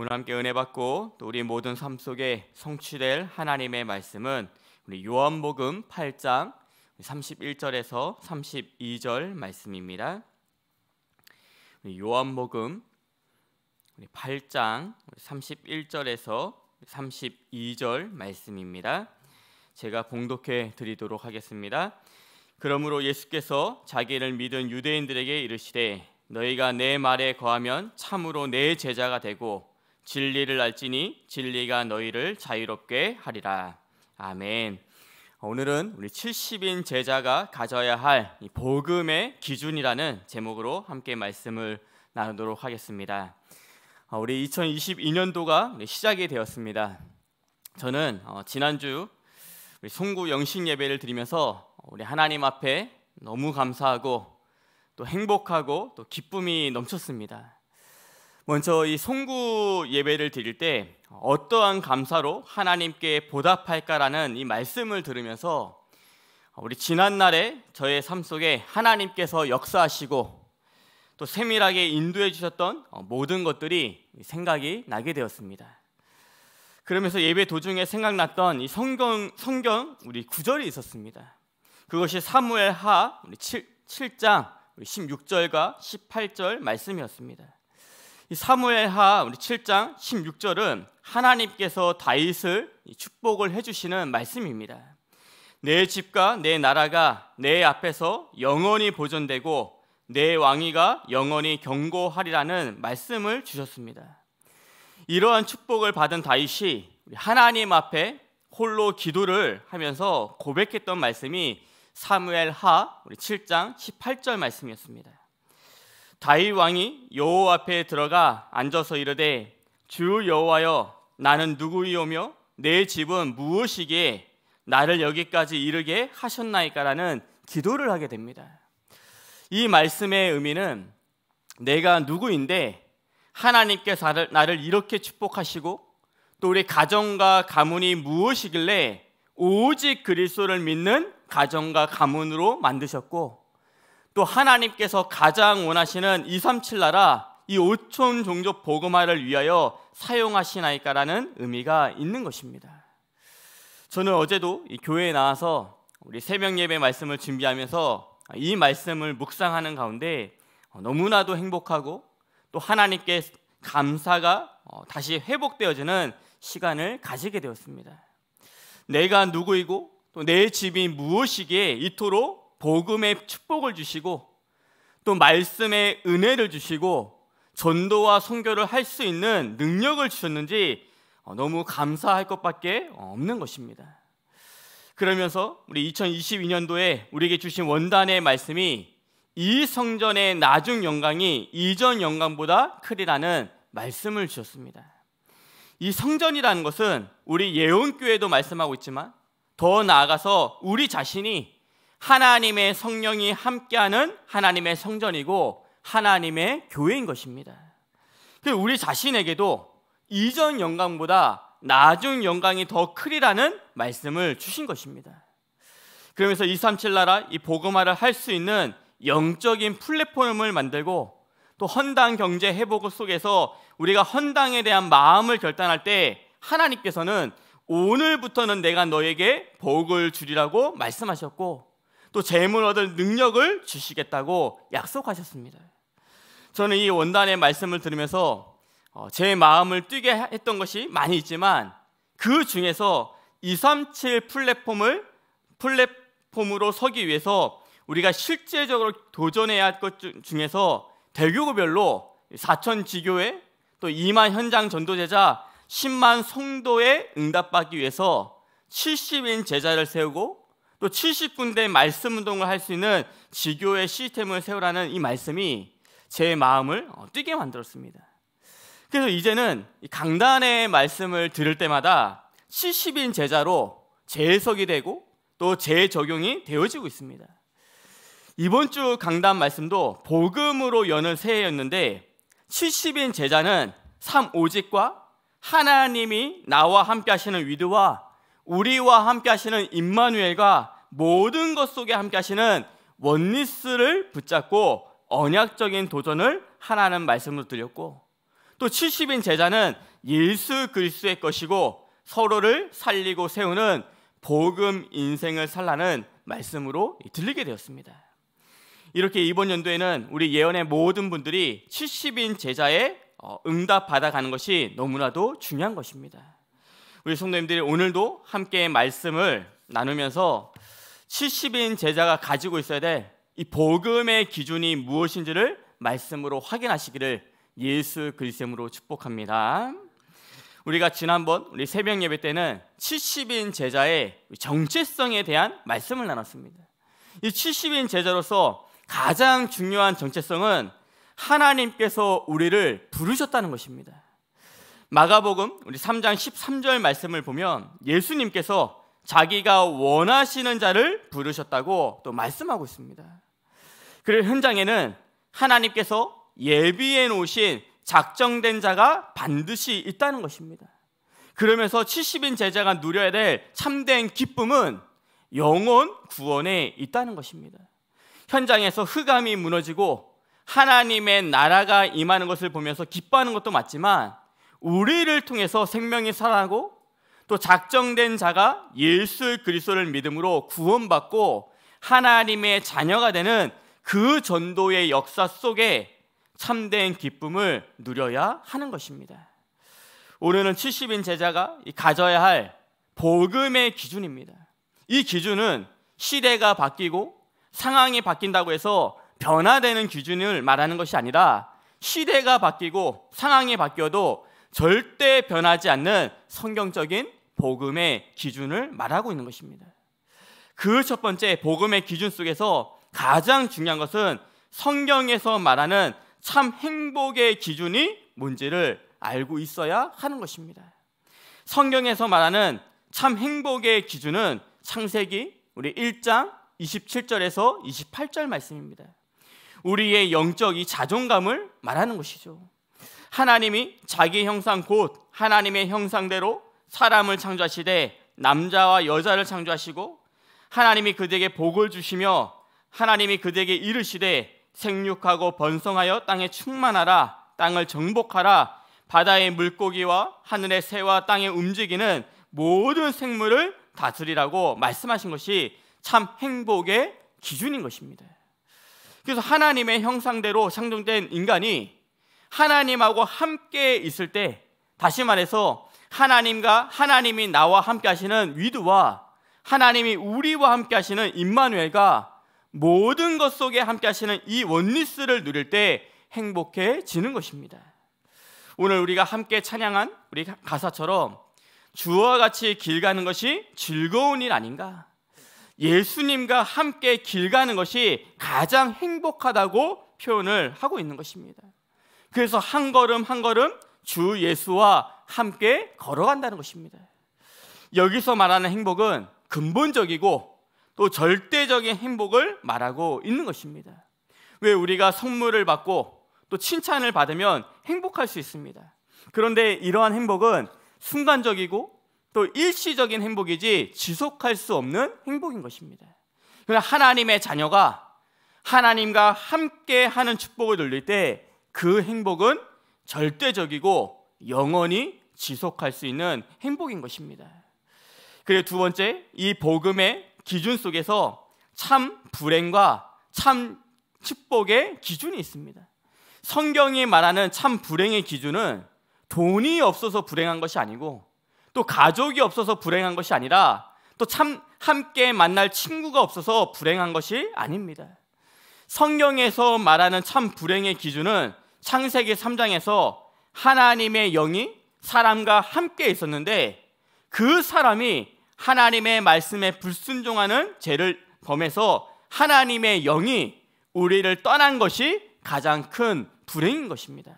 오늘 함께 은혜 받고 또 우리 모든 삶 속에 성취될 하나님의 말씀은 우리 요한복음 8장 31절에서 32절 말씀입니다. 요한복음 8장 31절에서 32절 말씀입니다. 제가 봉독해 드리도록 하겠습니다. 그러므로 예수께서 자기를 믿은 유대인들에게 이르시되 너희가 내 말에 거하면 참으로 내 제자가 되고 진리를 알지니 진리가 너희를 자유롭게 하리라. 아멘. 오늘은 우리 70인 제자가 가져야 할 복음의 기준이라는 제목으로 함께 말씀을 나누도록 하겠습니다. 어, 우리 2022년도가 시작이 되었습니다. 저는 어, 지난주 우리 송구 영신 예배를 드리면서 우리 하나님 앞에 너무 감사하고 또 행복하고 또 기쁨이 넘쳤습니다. 먼저 이 송구 예배를 드릴 때 어떠한 감사로 하나님께 보답할까라는 이 말씀을 들으면서 우리 지난 날에 저의 삶 속에 하나님께서 역사하시고 또 세밀하게 인도해 주셨던 모든 것들이 생각이 나게 되었습니다. 그러면서 예배 도중에 생각났던 이 성경 성경 우리 구절이 있었습니다. 그것이 사무엘 하우 7, 장 16절과 18절 말씀이었습니다. 사무엘하 우리 7장 16절은 하나님께서 다윗을 축복을 해주시는 말씀입니다. 내 집과 내 나라가 내 앞에서 영원히 보존되고 내 왕위가 영원히 경고하리라는 말씀을 주셨습니다. 이러한 축복을 받은 다윗이 하나님 앞에 홀로 기도를 하면서 고백했던 말씀이 사무엘 하 7장 18절 말씀이었습니다. 다윗 왕이 여호와 앞에 들어가 앉아서 이르되 주 여호와여 나는 누구이오며 내 집은 무엇이기에 나를 여기까지 이르게 하셨나이까라는 기도를 하게 됩니다. 이 말씀의 의미는 내가 누구인데 하나님께서 나를 이렇게 축복하시고 또 우리 가정과 가문이 무엇이길래 오직 그리스도를 믿는 가정과 가문으로 만드셨고 또 하나님께서 가장 원하시는 237 나라 이 5천 종족 복음화를 위하여 사용하시나이까라는 의미가 있는 것입니다. 저는 어제도 교회에 나와서 우리 새벽 예배 말씀을 준비하면서 이 말씀을 묵상하는 가운데 너무나도 행복하고 또 하나님께 감사가 어, 다시 회복되어지는 시간을 가지게 되었습니다. 내가 누구이고 또 내 집이 무엇이기에 이토록 복음의 축복을 주시고 또 말씀의 은혜를 주시고 전도와 성교를할 수 있는 능력을 주셨는지 어, 너무 감사할 것밖에 없는 것입니다. 그러면서 우리 2022년도에 우리에게 주신 원단의 말씀이 이 성전의 나중 영광이 이전 영광보다 크리라는 말씀을 주셨습니다. 이 성전이라는 것은 우리 예언교회도 말씀하고 있지만 더 나아가서 우리 자신이 하나님의 성령이 함께하는 하나님의 성전이고 하나님의 교회인 것입니다. 우리 자신에게도 이전 영광보다 나중 영광이 더 크리라는 말씀을 주신 것입니다. 그러면서 237 나라 이 복음화를 할 수 있는 영적인 플랫폼을 만들고 또 헌당 경제 회복 속에서 우리가 헌당에 대한 마음을 결단할 때 하나님께서는 오늘부터는 내가 너에게 복을 주리라고 말씀하셨고 또 재물 얻을 능력을 주시겠다고 약속하셨습니다. 저는 이 원단의 말씀을 들으면서 어, 제 마음을 뛰게 했던 것이 많이 있지만 그 중에서 237 플랫폼을 플랫폼으로 서기 위해서 우리가 실제적으로 도전해야 할 것 중에서 대교구별로 4천 지교회 또 2만 현장 전도제자 10만 성도의 응답받기 위해서 70인 제자를 세우고 또 70군데 말씀 운동을 할 수 있는 지교의 시스템을 세우라는 이 말씀이 제 마음을 어, 뛰게 만들었습니다. 그래서 이제는 강단의 말씀을 들을 때마다 70인 제자로 재해석이 되고 또 재적용이 되어지고 있습니다. 이번 주 강단 말씀도 복음으로 여는 새해였는데 70인 제자는 삼오직과 하나님이 나와 함께 하시는 위드와 우리와 함께 하시는 임마누엘과 모든 것 속에 함께 하시는 원리스를 붙잡고 언약적인 도전을 하라는 말씀을 드렸고 또 70인 제자는 예수 그리스도의 것이고 서로를 살리고 세우는 복음 인생을 살라는 말씀으로 들리게 되었습니다. 이렇게 이번 연도에는 우리 예언의 모든 분들이 70인 제자의 어, 응답 받아가는 것이 너무나도 중요한 것입니다. 우리 성도님들이 오늘도 함께 말씀을 나누면서 70인 제자가 가지고 있어야 될 이 복음의 기준이 무엇인지를 말씀으로 확인하시기를 예수 그리스도로 축복합니다. 우리가 지난번 우리 새벽 예배 때는 70인 제자의 정체성에 대한 말씀을 나눴습니다. 이 70인 제자로서 가장 중요한 정체성은 하나님께서 우리를 부르셨다는 것입니다. 마가복음 우리 3장 13절 말씀을 보면 예수님께서 자기가 원하시는 자를 부르셨다고 또 말씀하고 있습니다. 그리고 현장에는 하나님께서 예비해 놓으신 작정된 자가 반드시 있다는 것입니다. 그러면서 70인 제자가 누려야 될 참된 기쁨은 영혼 구원에 있다는 것입니다. 현장에서 흑암이 무너지고 하나님의 나라가 임하는 것을 보면서 기뻐하는 것도 맞지만 우리를 통해서 생명이 살아나고 또 작정된 자가 예수 그리스도를 믿음으로 구원받고 하나님의 자녀가 되는 그 전도의 역사 속에 참된 기쁨을 누려야 하는 것입니다. 오늘은 70인 제자가 가져야 할 복음의 기준입니다. 이 기준은 시대가 바뀌고 상황이 바뀐다고 해서 변화되는 기준을 말하는 것이 아니라 시대가 바뀌고 상황이 바뀌어도 절대 변하지 않는 성경적인 복음의 기준을 말하고 있는 것입니다. 그 첫 번째 복음의 기준 속에서 가장 중요한 것은 성경에서 말하는 참 행복의 기준이 뭔지를 알고 있어야 하는 것입니다. 성경에서 말하는 참 행복의 기준은 창세기 우리 1장 27절에서 28절 말씀입니다. 우리의 영적 이 자존감을 말하는 것이죠. 하나님이 자기 형상 곧 하나님의 형상대로 사람을 창조하시되 남자와 여자를 창조하시고 하나님이 그들에게 복을 주시며 하나님이 그들에게 이르시되 생육하고 번성하여 땅에 충만하라 땅을 정복하라 바다의 물고기와 하늘의 새와 땅에 움직이는 모든 생물을 다스리라고 말씀하신 것이 참 행복의 기준인 것입니다. 그래서 하나님의 형상대로 창조된 인간이 하나님하고 함께 있을 때 다시 말해서 하나님과 하나님이 나와 함께 하시는 위드와 하나님이 우리와 함께 하시는 임마누엘과 모든 것 속에 함께 하시는 이 원리스를 누릴 때 행복해지는 것입니다. 오늘 우리가 함께 찬양한 우리 가사처럼 주와 같이 길 가는 것이 즐거운 일 아닌가? 예수님과 함께 길 가는 것이 가장 행복하다고 표현을 하고 있는 것입니다. 그래서 한 걸음 한 걸음 주 예수와 함께 걸어간다는 것입니다. 여기서 말하는 행복은 근본적이고 또 절대적인 행복을 말하고 있는 것입니다. 왜 우리가 선물을 받고 또 칭찬을 받으면 행복할 수 있습니다. 그런데 이러한 행복은 순간적이고 또 일시적인 행복이지 지속할 수 없는 행복인 것입니다. 하나님의 자녀가 하나님과 함께 하는 축복을 누릴 때그 행복은 절대적이고 영원히 지속할 수 있는 행복인 것입니다. 그리고 두 번째, 이 복음의 기준 속에서 참 불행과 참 축복의 기준이 있습니다. 성경이 말하는 참 불행의 기준은 돈이 없어서 불행한 것이 아니고 또 가족이 없어서 불행한 것이 아니라 또 참 함께 만날 친구가 없어서 불행한 것이 아닙니다. 성경에서 말하는 참 불행의 기준은 창세기 3장에서 하나님의 영이 사람과 함께 있었는데 그 사람이 하나님의 말씀에 불순종하는 죄를 범해서 하나님의 영이 우리를 떠난 것이 가장 큰 불행인 것입니다.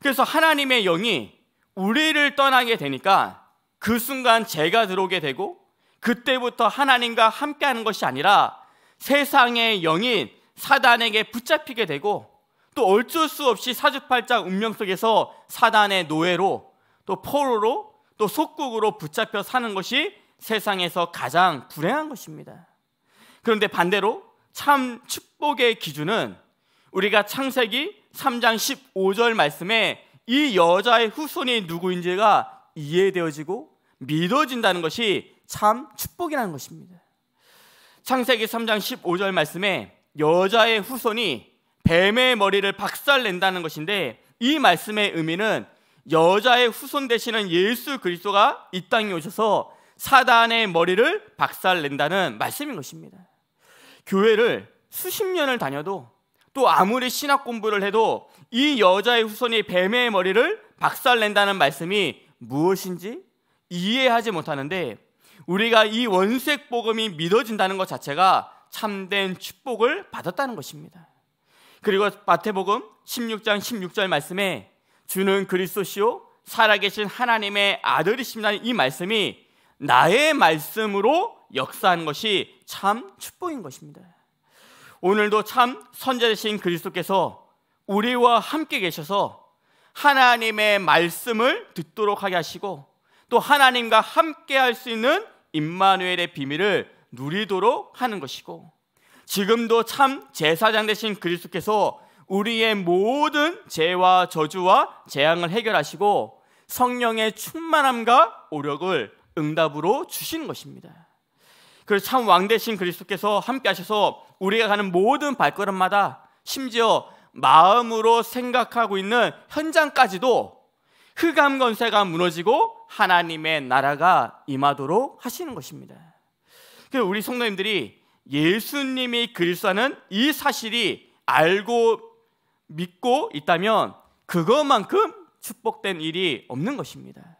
그래서 하나님의 영이 우리를 떠나게 되니까 그 순간 죄가 들어오게 되고 그때부터 하나님과 함께하는 것이 아니라 세상의 영인 사단에게 붙잡히게 되고 또 어쩔 수 없이 사주팔자 운명 속에서 사단의 노예로 또 포로로 또 속국으로 붙잡혀 사는 것이 세상에서 가장 불행한 것입니다. 그런데 반대로 참 축복의 기준은 우리가 창세기 3장 15절 말씀에 이 여자의 후손이 누구인지가 이해되어지고 믿어진다는 것이 참 축복이라는 것입니다. 창세기 3장 15절 말씀에 여자의 후손이 뱀의 머리를 박살낸다는 것인데 이 말씀의 의미는 여자의 후손 되시는 예수 그리스도가 이 땅에 오셔서 사단의 머리를 박살낸다는 말씀인 것입니다. 교회를 수십 년을 다녀도 또 아무리 신학 공부를 해도 이 여자의 후손이 뱀의 머리를 박살낸다는 말씀이 무엇인지 이해하지 못하는데 우리가 이 원색 복음이 믿어진다는 것 자체가 참된 축복을 받았다는 것입니다. 그리고 마태복음 16장 16절 말씀에 주는 그리스도시요 살아계신 하나님의 아들이십니다이 말씀이 나의 말씀으로 역사한 것이 참 축복인 것입니다. 오늘도 참 선자 되신 그리스도께서 우리와 함께 계셔서 하나님의 말씀을 듣도록 하게 하시고 또 하나님과 함께 할 수 있는 임마누엘의 비밀을 누리도록 하는 것이고 지금도 참 제사장 되신 그리스도께서 우리의 모든 죄와 저주와 재앙을 해결하시고 성령의 충만함과 오력을 응답으로 주신 것입니다. 그리고 참왕 되신 그리스도께서 함께 하셔서 우리가 가는 모든 발걸음마다 심지어 마음으로 생각하고 있는 현장까지도 흑암 건세가 무너지고 하나님의 나라가 임하도록 하시는 것입니다. 그래서 우리 성도님들이 예수님이 그리스도는 이 사실이 알고 믿고 있다면 그것만큼 축복된 일이 없는 것입니다.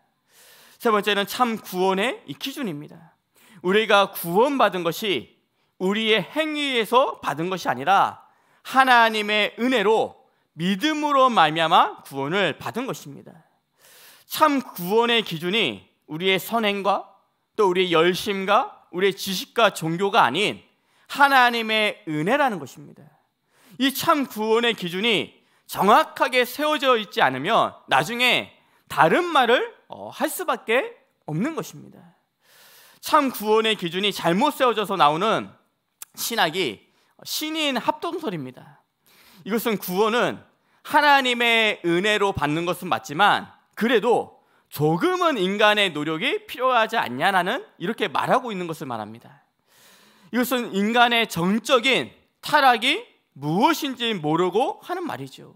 세 번째는 참 구원의 이 기준입니다. 우리가 구원받은 것이 우리의 행위에서 받은 것이 아니라 하나님의 은혜로 믿음으로 말미암아 구원을 받은 것입니다. 참 구원의 기준이 우리의 선행과 또 우리의 열심과 우리의 지식과 종교가 아닌 하나님의 은혜라는 것입니다. 이 참 구원의 기준이 정확하게 세워져 있지 않으면 나중에 다른 말을 어, 할 수밖에 없는 것입니다. 참 구원의 기준이 잘못 세워져서 나오는 신학이 신인 합동설입니다. 이것은 구원은 하나님의 은혜로 받는 것은 맞지만 그래도 조금은 인간의 노력이 필요하지 않냐라는 이렇게 말하고 있는 것을 말합니다. 이것은 인간의 정적인 타락이 무엇인지 모르고 하는 말이죠.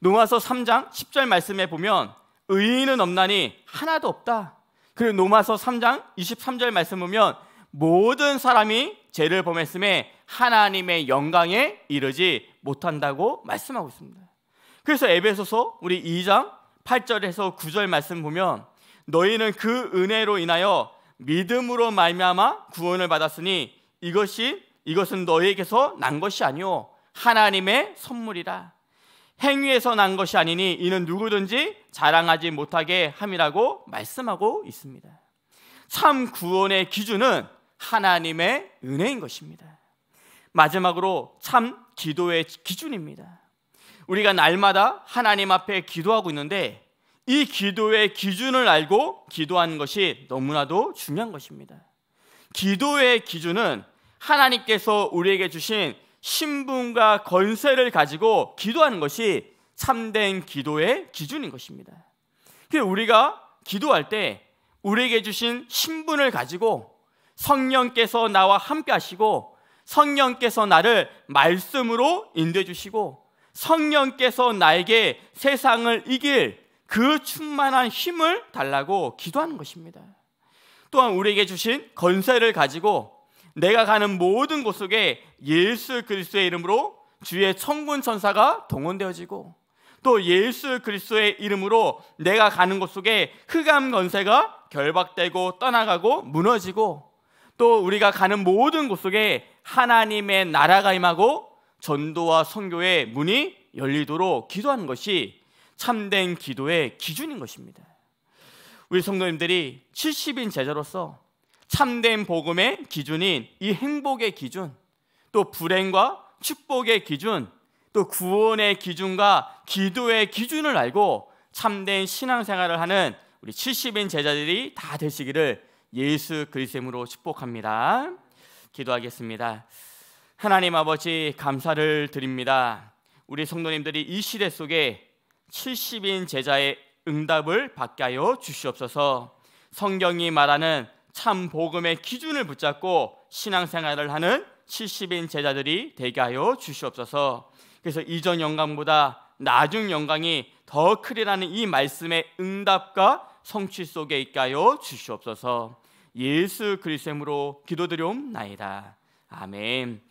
노마서 3장 10절 말씀에 보면 의인은 없나니 하나도 없다. 그리고 노마서 3장 23절 말씀 보면 모든 사람이 죄를 범했음에 하나님의 영광에 이르지 못한다고 말씀하고 있습니다. 그래서 에베소서 우리 2장 8절에서 9절 말씀 보면 너희는 그 은혜로 인하여 믿음으로 말미암아 구원을 받았으니 이것이 이것은 너에게서 난 것이 아니오 하나님의 선물이라 행위에서 난 것이 아니니 이는 누구든지 자랑하지 못하게 함이라고 말씀하고 있습니다. 참 구원의 기준은 하나님의 은혜인 것입니다. 마지막으로 참 기도의 기준입니다. 우리가 날마다 하나님 앞에 기도하고 있는데 이 기도의 기준을 알고 기도하는 것이 너무나도 중요한 것입니다. 기도의 기준은 하나님께서 우리에게 주신 신분과 권세를 가지고 기도하는 것이 참된 기도의 기준인 것입니다. 그래서 우리가 기도할 때 우리에게 주신 신분을 가지고 성령께서 나와 함께 하시고 성령께서 나를 말씀으로 인도해 주시고 성령께서 나에게 세상을 이길 그 충만한 힘을 달라고 기도하는 것입니다. 또한 우리에게 주신 건세를 가지고 내가 가는 모든 곳 속에 예수 그리스도의 이름으로 주의 천군 천사가 동원되어지고 또 예수 그리스도의 이름으로 내가 가는 곳 속에 흑암 건세가 결박되고 떠나가고 무너지고 또 우리가 가는 모든 곳 속에 하나님의 나라가 임하고 전도와 선교의 문이 열리도록 기도하는 것이 참된 기도의 기준인 것입니다. 우리 성도님들이 70인 제자로서 참된 복음의 기준인 이 행복의 기준, 또 불행과 축복의 기준, 또 구원의 기준과 기도의 기준을 알고 참된 신앙생활을 하는 우리 70인 제자들이 다 되시기를 예수 그리스도로 축복합니다. 기도하겠습니다. 하나님 아버지 감사를 드립니다. 우리 성도님들이 이 시대 속에 70인 제자의 응답을 받게 하여 주시옵소서. 성경이 말하는 참 복음의 기준을 붙잡고 신앙생활을 하는 70인 제자들이 되게 하여 주시옵소서. 그래서 이전 영광보다 나중 영광이 더 크리라는 이 말씀의 응답과 성취 속에 있게 하여 주시옵소서. 예수 그리스도로 기도드려옵나이다. 아멘.